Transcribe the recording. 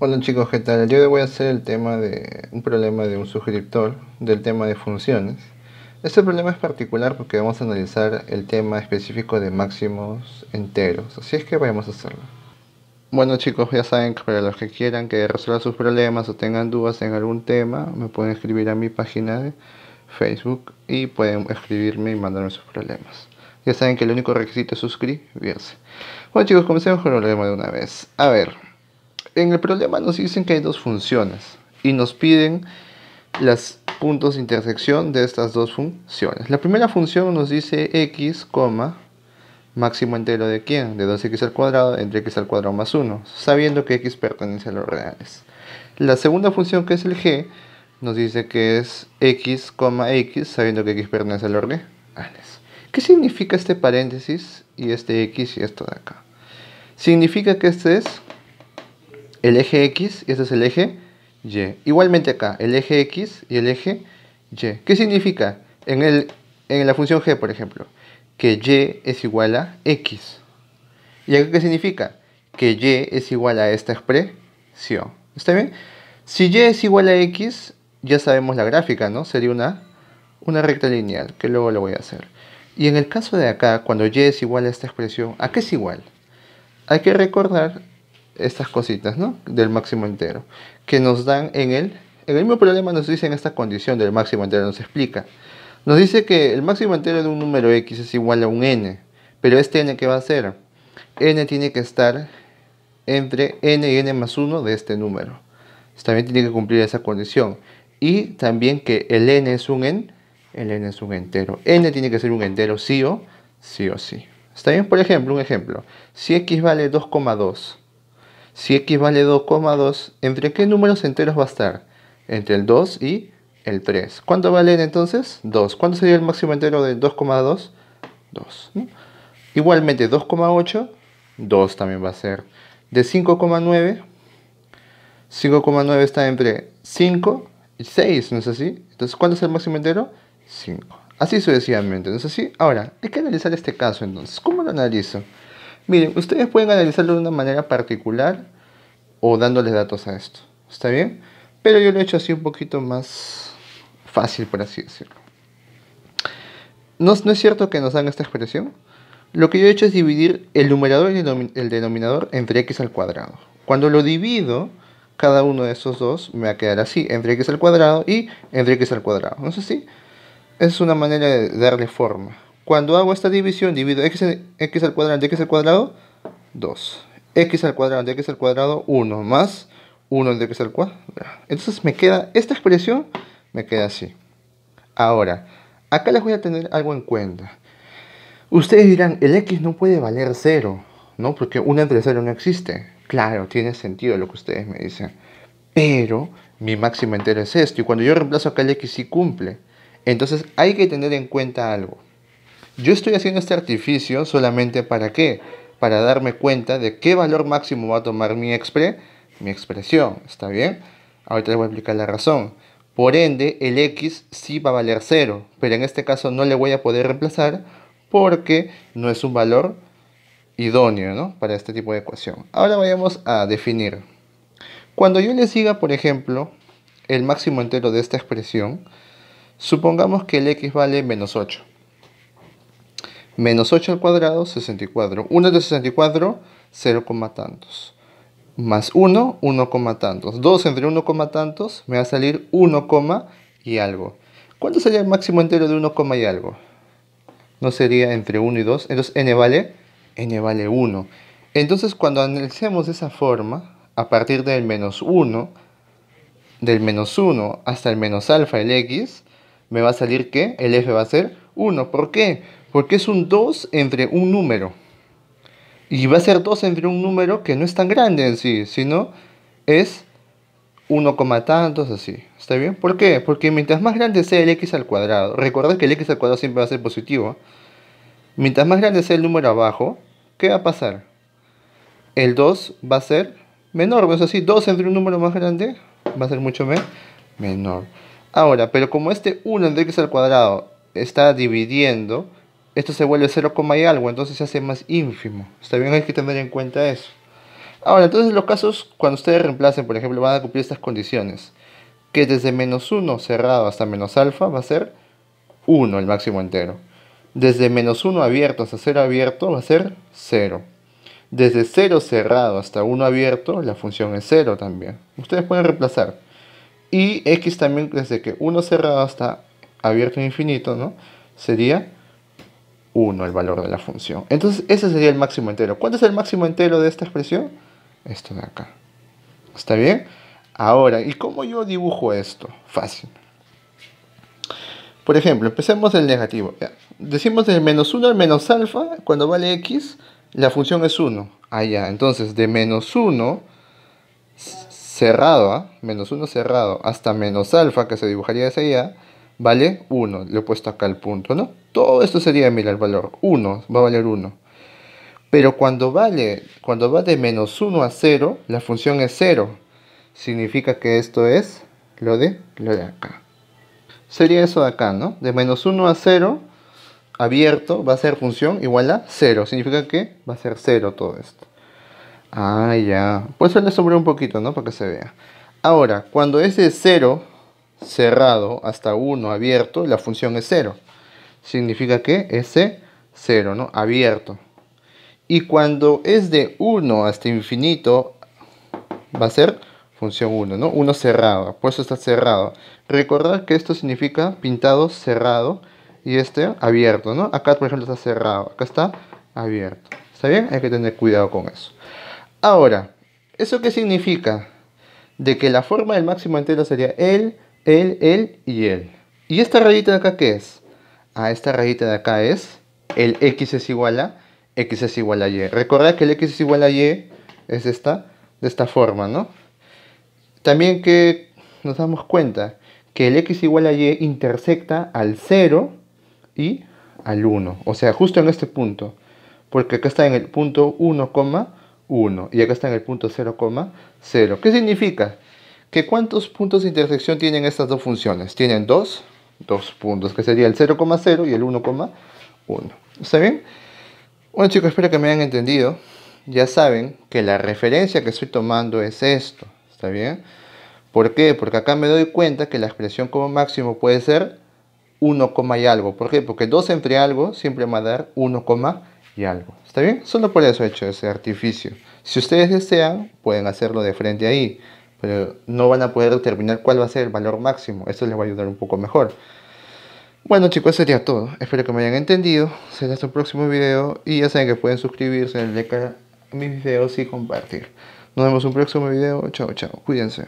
Hola chicos, ¿qué tal? Yo voy a hacer el tema de un problema de un suscriptor, del tema de funciones. Este problema es particular porque vamos a analizar el tema específico de máximos enteros, así es que vamos a hacerlo. Bueno chicos, ya saben que para los que quieran que resuelvan sus problemas o tengan dudas en algún tema, me pueden escribir a mi página de Facebook y pueden escribirme y mandarme sus problemas. Ya saben que el único requisito es suscribirse. Bueno chicos, comencemos con el problema de una vez. A ver, en el problema nos dicen que hay dos funciones y nos piden los puntos de intersección de estas dos funciones. La primera función nos dice x, máximo entero de quién? De 2x al cuadrado entre x al cuadrado más 1, sabiendo que x pertenece a los reales. La segunda función que es el g nos dice que es x, x, sabiendo que x pertenece a los reales. ¿Qué significa este paréntesis y este x y esto de acá? Significa que este es el eje X y este es el eje Y. Igualmente acá, el eje X y el eje Y. ¿Qué significa? En, el, en la función G, por ejemplo, que Y es igual a X. ¿Y acá qué significa? Que Y es igual a esta expresión. ¿Está bien? Si Y es igual a X, ya sabemos la gráfica, ¿no? Sería una, una recta lineal, que luego lo voy a hacer. Y en el caso de acá, cuando y es igual a esta expresión, ¿a qué es igual? Hay que recordar estas cositas, ¿no? Del máximo entero, que nos dan en el, en el mismo problema nos dicen esta condición del máximo entero, nos explica. Nos dice que el máximo entero de un número x es igual a un n, pero este n que va a ser, n tiene que estar entre n y n más 1 de este número. También tiene que cumplir esa condición. Y también que el n es un n, el n es un entero. n tiene que ser un entero sí o sí o sí. Está bien, por ejemplo, un ejemplo. Si x vale 2,2 si x vale 2,2, ¿entre qué números enteros va a estar? Entre el 2 y el 3. ¿Cuánto valen entonces? 2. ¿Cuánto sería el máximo entero de 2,2? 2. Igualmente 2,8, 2 también va a ser. De 5,9, 5,9 está entre 5 y 6, ¿no es así? Entonces, ¿cuánto es el máximo entero? 5. Así sucesivamente, ¿no es así? Ahora, hay que analizar este caso entonces. ¿Cómo lo analizo? Miren, ustedes pueden analizarlo de una manera particular o dándoles datos a esto. ¿Está bien? Pero yo lo he hecho así un poquito más fácil, por así decirlo. No, es cierto que nos dan esta expresión. Lo que yo he hecho es dividir el numerador y el denominador entre x al cuadrado. Cuando lo divido, cada uno de esos dos me va a quedar así, entre x al cuadrado y entre x al cuadrado. No sé si es una manera de darle forma. Cuando hago esta división, divido x, al cuadrado de x al cuadrado, 2. x al cuadrado de x al cuadrado, 1 más 1 de x al cuadrado. Entonces me queda, esta expresión me queda así. Ahora, acá les voy a tener algo en cuenta. Ustedes dirán, el x no puede valer 0, ¿no? Porque 1 entre 0 no existe. Claro, tiene sentido lo que ustedes me dicen. Pero mi máximo interés es esto. Y cuando yo reemplazo acá el x sí cumple. Entonces hay que tener en cuenta algo. Yo estoy haciendo este artificio solamente para qué? Para darme cuenta de qué valor máximo va a tomar mi mi expresión, ¿está bien? Ahorita les voy a explicar la razón. Por ende, el x sí va a valer 0, pero en este caso no le voy a poder reemplazar porque no es un valor idóneo para este tipo de ecuación. Ahora vayamos a definir. Cuando yo le siga, por ejemplo, el máximo entero de esta expresión, supongamos que el x vale menos 8. Menos 8 al cuadrado, 64. 1 de 64, 0, tantos. Más 1, 1, tantos. 2 entre 1, tantos me va a salir 1, y algo. ¿Cuánto sería el máximo entero de 1, y algo? No sería entre 1 y 2. Entonces n vale, n vale 1. Entonces cuando analicemos esa forma, a partir del menos 1, del menos 1 hasta el menos alfa, el x, me va a salir que el f va a ser 1. ¿Por qué? porque es un 2 entre un número. Y va a ser 2 entre un número que no es tan grande en sí, sino es 1, tantos, así. ¿Está bien? ¿Por qué? Porque mientras más grande sea el x al cuadrado, Recuerda que el x al cuadrado siempre va a ser positivo. Mientras más grande sea el número abajo, ¿qué va a pasar? El 2 va a ser menor, o así, 2 entre un número más grande va a ser mucho me menor. Ahora, pero como este 1 entre x al cuadrado está dividiendo esto se vuelve 0, y algo, entonces se hace más ínfimo. Está bien, hay que tener en cuenta eso. Ahora, entonces los casos cuando ustedes reemplacen, por ejemplo, van a cumplir estas condiciones. Que desde menos 1 cerrado hasta menos alfa va a ser 1 el máximo entero. Desde menos 1 abierto hasta 0 abierto va a ser 0. Desde 0 cerrado hasta 1 abierto, la función es 0 también. Ustedes pueden reemplazar. Y x también desde que 1 cerrado hasta abierto infinito, ¿no? Sería 1 el valor de la función. Entonces ese sería el máximo entero. ¿Cuánto es el máximo entero de esta expresión? Esto de acá. ¿Está bien? Ahora, ¿y cómo yo dibujo esto? Fácil. Por ejemplo, empecemos el negativo. Decimos del menos 1 al menos alfa, cuando vale x, la función es 1. Allá, ah, entonces de menos 1 cerrado, ¿ah? menos 1 cerrado, hasta menos alfa, que se dibujaría hacia allá, vale 1. Le he puesto acá el punto, ¿no? Todo esto sería, mira, el valor 1, va a valer 1. Pero cuando vale, cuando va de menos 1 a 0, la función es 0. Significa que esto es lo de, lo de acá. Sería eso de acá, ¿no? De menos 1 a 0, abierto, va a ser función igual a 0. Significa que va a ser 0 todo esto. Ah, ya. pues se le sobre un poquito, ¿no? Para que se vea. Ahora, cuando es de 0 cerrado hasta 1 abierto, la función es 0. Significa que es 0, ¿no? Abierto. Y cuando es de 1 hasta infinito, va a ser función 1, ¿no? 1 cerrado, puesto está cerrado. Recordar que esto significa pintado cerrado y este abierto, ¿no? Acá, por ejemplo, está cerrado, acá está abierto. ¿Está bien? Hay que tener cuidado con eso. Ahora, ¿eso qué significa? De que la forma del máximo entero sería el el, él y él. ¿Y esta rayita de acá qué es? A ah, esta rayita de acá es el x es igual a x es igual a y. Recordad que el x es igual a y es esta, de esta forma, ¿no? También que nos damos cuenta que el x igual a y intersecta al 0 y al 1. O sea, justo en este punto. Porque acá está en el punto 1,1 y acá está en el punto 0,0. ¿Qué significa? ¿Que ¿Cuántos puntos de intersección tienen estas dos funciones? Tienen dos, dos puntos, que sería el 0,0 y el 1,1. ¿Está bien? Bueno chicos, espero que me hayan entendido. Ya saben que la referencia que estoy tomando es esto. ¿Está bien? ¿Por qué? Porque acá me doy cuenta que la expresión como máximo puede ser 1, y algo. ¿Por qué? Porque 2 entre algo siempre va a dar 1, y algo. ¿Está bien? Solo por eso he hecho ese artificio. Si ustedes desean, pueden hacerlo de frente ahí pero no van a poder determinar cuál va a ser el valor máximo. Esto les va a ayudar un poco mejor. Bueno chicos, eso sería todo. Espero que me hayan entendido. Será hasta el próximo video. Y ya saben que pueden suscribirse, darle like a mis videos y compartir. Nos vemos en un próximo video. Chao, chao. Cuídense.